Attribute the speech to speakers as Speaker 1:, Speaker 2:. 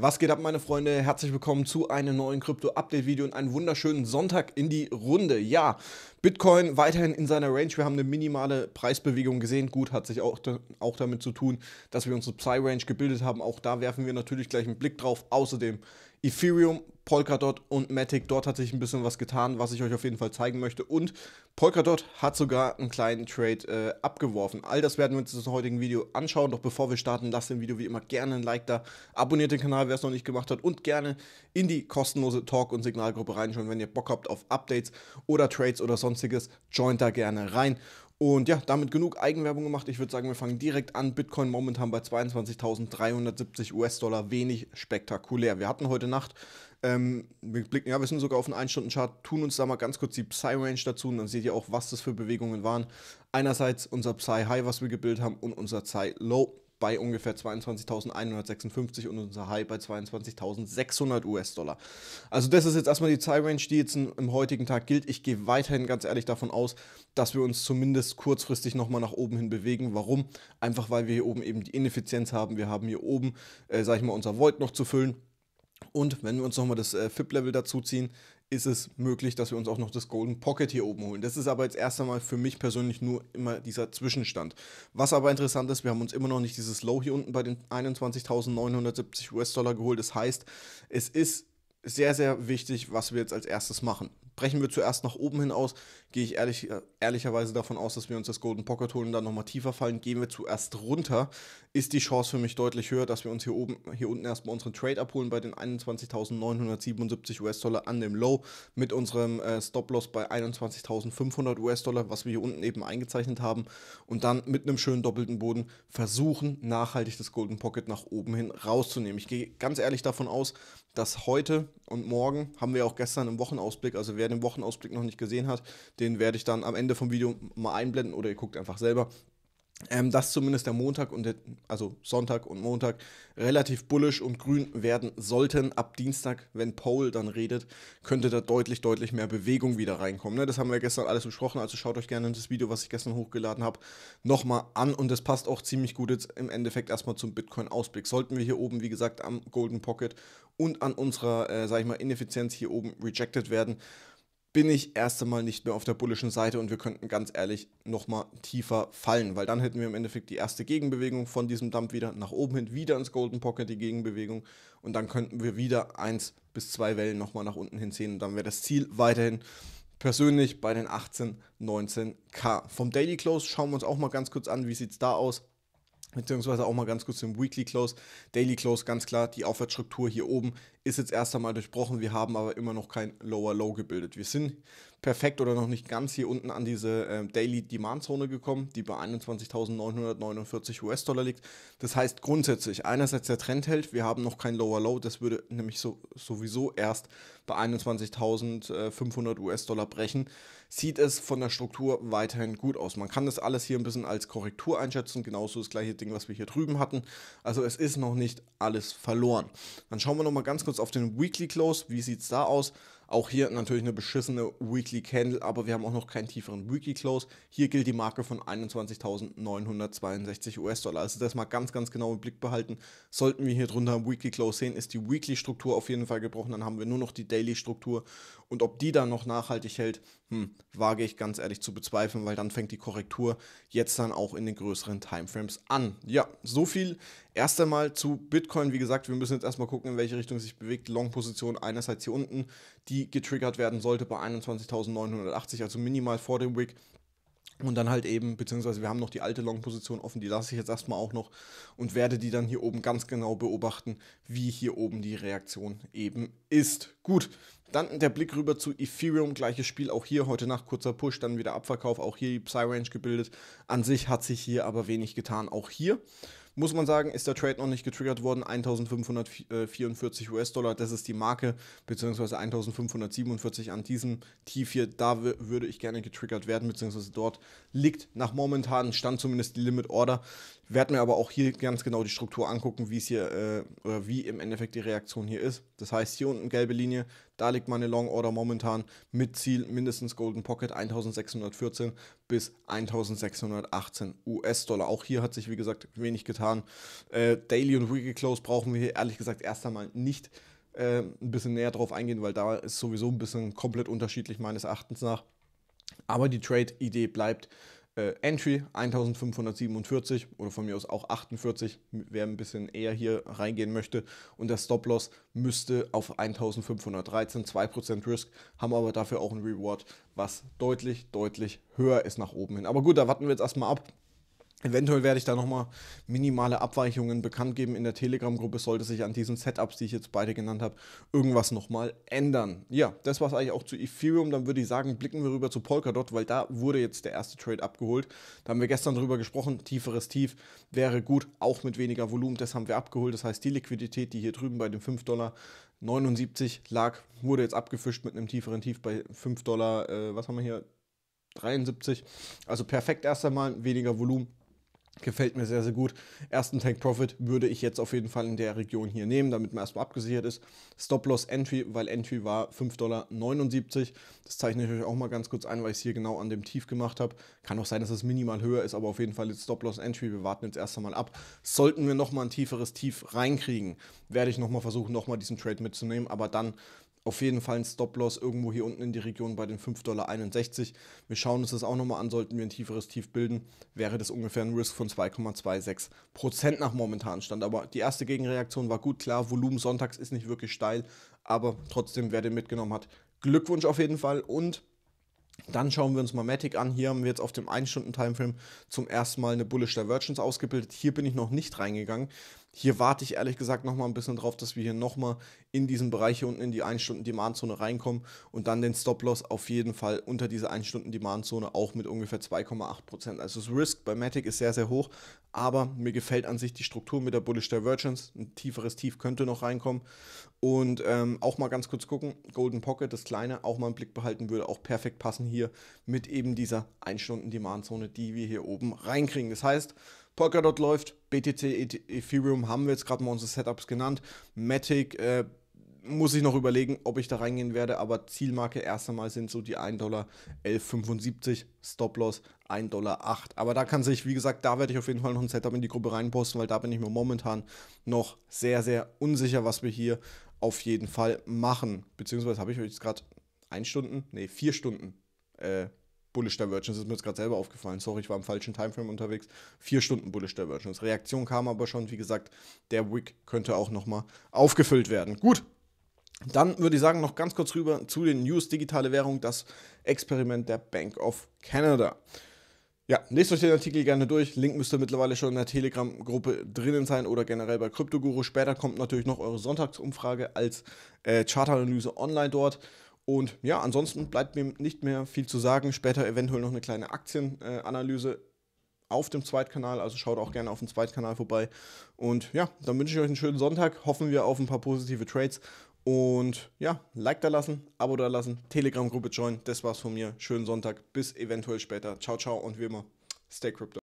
Speaker 1: Was geht ab, meine Freunde? Herzlich willkommen zu einem neuen Krypto-Update-Video und einen wunderschönen Sonntag in die Runde. Ja, Bitcoin weiterhin in seiner Range. Wir haben eine minimale Preisbewegung gesehen. Gut, hat sich auch, auch damit zu tun, dass wir unsere Psy-Range gebildet haben. Auch da werfen wir natürlich gleich einen Blick drauf. Außerdem Ethereum, Polkadot und Matic. Dort hat sich ein bisschen was getan, was ich euch auf jeden Fall zeigen möchte. Und Polkadot hat sogar einen kleinen Trade äh, abgeworfen. All das werden wir uns im heutigen Video anschauen. Doch bevor wir starten, lasst dem Video wie immer gerne ein Like da. Abonniert den Kanal, wer es noch nicht gemacht hat. Und gerne in die kostenlose Talk- und Signalgruppe reinschauen, wenn ihr Bock habt auf Updates oder Trades oder sonstiges. Joint da gerne rein. Und ja, damit genug Eigenwerbung gemacht. Ich würde sagen, wir fangen direkt an. Bitcoin momentan bei 22.370 US-Dollar, wenig spektakulär. Wir hatten heute Nacht, ähm, wir blicken, ja, wir sind sogar auf einen 1-Stunden-Chart, tun uns da mal ganz kurz die Psy-Range dazu und dann seht ihr auch, was das für Bewegungen waren. Einerseits unser Psy-High, was wir gebildet haben, und unser Psy-Low bei ungefähr 22.156 und unser High bei 22.600 US-Dollar. Also das ist jetzt erstmal die Zeitrange, die jetzt im heutigen Tag gilt. Ich gehe weiterhin ganz ehrlich davon aus, dass wir uns zumindest kurzfristig nochmal nach oben hin bewegen. Warum? Einfach weil wir hier oben eben die Ineffizienz haben. Wir haben hier oben, äh, sag ich mal, unser Void noch zu füllen. Und wenn wir uns nochmal das äh, FIP-Level dazu ziehen, ist es möglich, dass wir uns auch noch das Golden Pocket hier oben holen. Das ist aber jetzt erst einmal für mich persönlich nur immer dieser Zwischenstand. Was aber interessant ist, wir haben uns immer noch nicht dieses Low hier unten bei den 21.970 US-Dollar geholt. Das heißt, es ist sehr, sehr wichtig, was wir jetzt als erstes machen. Brechen wir zuerst nach oben hin aus, gehe ich ehrlich, ehrlicherweise davon aus, dass wir uns das Golden Pocket holen und dann nochmal tiefer fallen. Gehen wir zuerst runter, ist die Chance für mich deutlich höher, dass wir uns hier oben, hier unten erstmal unseren Trade abholen bei den 21.977 US-Dollar an dem Low mit unserem äh, Stop-Loss bei 21.500 US-Dollar, was wir hier unten eben eingezeichnet haben und dann mit einem schönen doppelten Boden versuchen, nachhaltig das Golden Pocket nach oben hin rauszunehmen. Ich gehe ganz ehrlich davon aus, dass heute und morgen haben wir auch gestern im Wochenausblick, also wer den Wochenausblick noch nicht gesehen hat, den werde ich dann am Ende vom Video mal einblenden oder ihr guckt einfach selber ähm, dass zumindest der Montag und der, also Sonntag und Montag relativ bullisch und grün werden sollten. Ab Dienstag, wenn Paul dann redet, könnte da deutlich, deutlich mehr Bewegung wieder reinkommen. Ne? Das haben wir gestern alles besprochen, also schaut euch gerne das Video, was ich gestern hochgeladen habe, nochmal an und das passt auch ziemlich gut jetzt im Endeffekt erstmal zum Bitcoin-Ausblick. Sollten wir hier oben, wie gesagt, am Golden Pocket und an unserer, äh, sag ich mal, Ineffizienz hier oben rejected werden, bin ich erst einmal nicht mehr auf der bullischen Seite und wir könnten ganz ehrlich nochmal tiefer fallen, weil dann hätten wir im Endeffekt die erste Gegenbewegung von diesem Dump wieder nach oben hin, wieder ins Golden Pocket die Gegenbewegung und dann könnten wir wieder eins bis zwei Wellen nochmal nach unten hin hinziehen und dann wäre das Ziel weiterhin persönlich bei den 18, 19k. Vom Daily Close schauen wir uns auch mal ganz kurz an, wie sieht es da aus beziehungsweise auch mal ganz kurz zum Weekly Close, Daily Close, ganz klar, die Aufwärtsstruktur hier oben ist jetzt erst einmal durchbrochen, wir haben aber immer noch kein Lower Low gebildet. Wir sind perfekt oder noch nicht ganz hier unten an diese äh, Daily Demand Zone gekommen, die bei 21.949 US-Dollar liegt. Das heißt grundsätzlich, einerseits der Trend hält, wir haben noch kein Lower Low, das würde nämlich so, sowieso erst bei 21.500 US-Dollar brechen. Sieht es von der Struktur weiterhin gut aus. Man kann das alles hier ein bisschen als Korrektur einschätzen, genauso das gleiche Ding, was wir hier drüben hatten. Also es ist noch nicht alles verloren. Dann schauen wir nochmal ganz kurz auf den Weekly Close, wie sieht es da aus? Auch hier natürlich eine beschissene Weekly Candle, aber wir haben auch noch keinen tieferen Weekly Close. Hier gilt die Marke von 21.962 US-Dollar. Also das mal ganz, ganz genau im Blick behalten. Sollten wir hier drunter Weekly Close sehen, ist die Weekly Struktur auf jeden Fall gebrochen. Dann haben wir nur noch die Daily Struktur und ob die dann noch nachhaltig hält, hm, wage ich ganz ehrlich zu bezweifeln, weil dann fängt die Korrektur jetzt dann auch in den größeren Timeframes an. Ja, so viel erst einmal zu Bitcoin. Wie gesagt, wir müssen jetzt erstmal gucken, in welche Richtung sich bewegt. Long-Position einerseits hier unten, die getriggert werden sollte bei 21.980, also minimal vor dem Wick. Und dann halt eben, beziehungsweise wir haben noch die alte Long-Position offen, die lasse ich jetzt erstmal auch noch und werde die dann hier oben ganz genau beobachten, wie hier oben die Reaktion eben ist. Gut, dann der Blick rüber zu Ethereum, gleiches Spiel, auch hier heute Nacht kurzer Push, dann wieder Abverkauf, auch hier die Psy-Range gebildet. An sich hat sich hier aber wenig getan, auch hier muss man sagen, ist der Trade noch nicht getriggert worden. 1544 US-Dollar, das ist die Marke, beziehungsweise 1547 an diesem Tief hier. Da würde ich gerne getriggert werden, beziehungsweise dort liegt nach momentanem Stand zumindest die Limit Order. Werde mir aber auch hier ganz genau die Struktur angucken, wie es hier, äh, oder wie im Endeffekt die Reaktion hier ist. Das heißt, hier unten gelbe Linie, da liegt meine Long Order momentan mit Ziel mindestens Golden Pocket 1614 bis 1618 US-Dollar. Auch hier hat sich, wie gesagt, wenig getan. Äh, Daily und Weekly Close brauchen wir hier ehrlich gesagt erst einmal nicht äh, ein bisschen näher drauf eingehen, weil da ist sowieso ein bisschen komplett unterschiedlich meines Erachtens nach. Aber die Trade-Idee bleibt äh, Entry 1547 oder von mir aus auch 48, wer ein bisschen eher hier reingehen möchte. Und der Stop-Loss müsste auf 1513, 2% Risk, haben aber dafür auch ein Reward, was deutlich, deutlich höher ist nach oben hin. Aber gut, da warten wir jetzt erstmal ab. Eventuell werde ich da nochmal minimale Abweichungen bekannt geben in der Telegram-Gruppe, sollte sich an diesen Setups, die ich jetzt beide genannt habe, irgendwas nochmal ändern. Ja, das war es eigentlich auch zu Ethereum. Dann würde ich sagen, blicken wir rüber zu Polkadot, weil da wurde jetzt der erste Trade abgeholt. Da haben wir gestern drüber gesprochen, tieferes Tief wäre gut, auch mit weniger Volumen. Das haben wir abgeholt. Das heißt, die Liquidität, die hier drüben bei dem 5 Dollar 79 lag, wurde jetzt abgefischt mit einem tieferen Tief bei 5 Dollar, äh, was haben wir hier, 73. Also perfekt erst einmal, weniger Volumen Gefällt mir sehr, sehr gut. Ersten Tank Profit würde ich jetzt auf jeden Fall in der Region hier nehmen, damit man erstmal abgesichert ist. Stop Loss Entry, weil Entry war 5,79 Dollar. Das zeichne ich euch auch mal ganz kurz ein, weil ich es hier genau an dem Tief gemacht habe. Kann auch sein, dass es minimal höher ist, aber auf jeden Fall jetzt Stop Loss Entry. Wir warten jetzt erst einmal ab. Sollten wir nochmal ein tieferes Tief reinkriegen, werde ich nochmal versuchen, nochmal diesen Trade mitzunehmen. Aber dann auf jeden Fall ein Stop-Loss irgendwo hier unten in die Region bei den 5,61 Dollar. Wir schauen uns das auch nochmal an. Sollten wir ein tieferes Tief bilden, wäre das ungefähr ein Risk von 2,26 Prozent nach momentanem Stand. Aber die erste Gegenreaktion war gut. Klar, Volumen sonntags ist nicht wirklich steil, aber trotzdem, wer den mitgenommen hat, Glückwunsch auf jeden Fall und dann schauen wir uns mal Matic an. Hier haben wir jetzt auf dem 1-Stunden-Timeframe zum ersten Mal eine Bullish Divergence ausgebildet. Hier bin ich noch nicht reingegangen. Hier warte ich ehrlich gesagt nochmal ein bisschen drauf, dass wir hier nochmal in diesen Bereich hier unten in die 1-Stunden-Demand-Zone reinkommen und dann den Stop-Loss auf jeden Fall unter diese 1-Stunden-Demand-Zone auch mit ungefähr 2,8%. Also das Risk bei Matic ist sehr, sehr hoch, aber mir gefällt an sich die Struktur mit der Bullish Divergence. Ein tieferes Tief könnte noch reinkommen. Und ähm, auch mal ganz kurz gucken, Golden Pocket, das kleine, auch mal im Blick behalten würde, auch perfekt passen hier mit eben dieser 1-Stunden-Demand-Zone, die wir hier oben reinkriegen. Das heißt, Polkadot läuft, BTC, e Ethereum haben wir jetzt gerade mal unsere Setups genannt, Matic, äh, muss ich noch überlegen, ob ich da reingehen werde, aber Zielmarke erst einmal sind so die 1,1175 Dollar, Stop-Loss 1,08 Dollar. Aber da kann sich, wie gesagt, da werde ich auf jeden Fall noch ein Setup in die Gruppe reinposten, weil da bin ich mir momentan noch sehr, sehr unsicher, was wir hier auf jeden Fall machen. Beziehungsweise habe ich euch jetzt gerade ein Stunden, nee, vier Stunden äh, Bullish Divergence, ist mir jetzt gerade selber aufgefallen. Sorry, ich war im falschen Timeframe unterwegs. Vier Stunden Bullish Divergence. Reaktion kam aber schon, wie gesagt, der Wick könnte auch nochmal aufgefüllt werden. Gut, dann würde ich sagen, noch ganz kurz rüber zu den News Digitale Währung, das Experiment der Bank of Canada. Ja, lest euch den Artikel gerne durch. Link müsste mittlerweile schon in der Telegram-Gruppe drinnen sein oder generell bei Kryptoguru. Später kommt natürlich noch eure Sonntagsumfrage als äh, Chartanalyse online dort. Und ja, ansonsten bleibt mir nicht mehr viel zu sagen. Später eventuell noch eine kleine Aktienanalyse auf dem Zweitkanal. Also schaut auch gerne auf dem Zweitkanal vorbei. Und ja, dann wünsche ich euch einen schönen Sonntag. Hoffen wir auf ein paar positive Trades. Und ja, Like da lassen, Abo da lassen, Telegram-Gruppe joinen. Das war's von mir. Schönen Sonntag. Bis eventuell später. Ciao, ciao und wie immer, stay crypto.